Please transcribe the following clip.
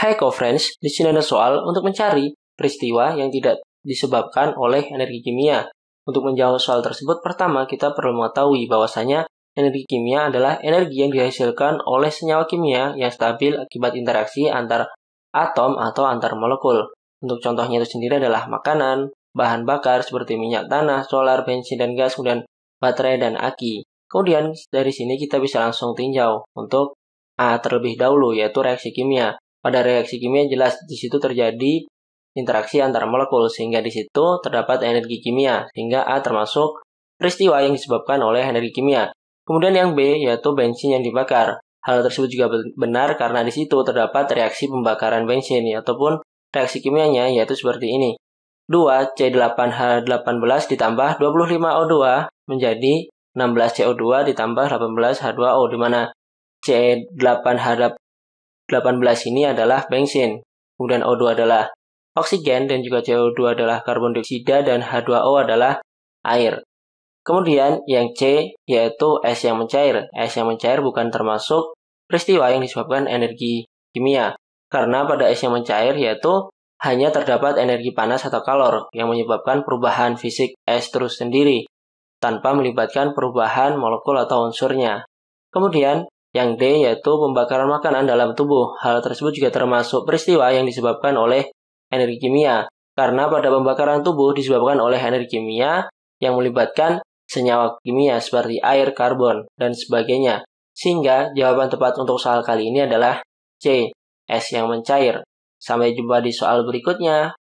Hai friends, di sini ada soal untuk mencari peristiwa yang tidak disebabkan oleh energi kimia. Untuk menjawab soal tersebut, pertama kita perlu mengetahui bahwasanya energi kimia adalah energi yang dihasilkan oleh senyawa kimia yang stabil akibat interaksi antar atom atau antar molekul. Untuk contohnya itu sendiri adalah makanan, bahan bakar seperti minyak tanah, solar, bensin, dan gas, kemudian baterai dan aki. Kemudian dari sini kita bisa langsung tinjau untuk A terlebih dahulu yaitu reaksi kimia. Pada reaksi kimia jelas di situ terjadi interaksi antar molekul sehingga di situ terdapat energi kimia sehingga A termasuk peristiwa yang disebabkan oleh energi kimia. Kemudian yang B yaitu bensin yang dibakar. Hal tersebut juga benar karena di situ terdapat reaksi pembakaran bensin ataupun reaksi kimianya yaitu seperti ini. 2C8H18 ditambah 25O2 menjadi 16CO2 ditambah 18H2O di mana C8H18 18 ini adalah bensin, kemudian O2 adalah oksigen, dan juga CO2 adalah karbon dioksida, dan H2O adalah air. Kemudian yang C yaitu es yang mencair. Es yang mencair bukan termasuk peristiwa yang disebabkan energi kimia. Karena pada es yang mencair yaitu hanya terdapat energi panas atau kalor yang menyebabkan perubahan fisik es terus sendiri tanpa melibatkan perubahan molekul atau unsurnya. Kemudian yang D yaitu pembakaran makanan dalam tubuh. Hal tersebut juga termasuk peristiwa yang disebabkan oleh energi kimia. Karena pada pembakaran tubuh disebabkan oleh energi kimia yang melibatkan senyawa kimia seperti air, karbon, dan sebagainya. Sehingga jawaban tepat untuk soal kali ini adalah C. Es yang mencair. Sampai jumpa di soal berikutnya.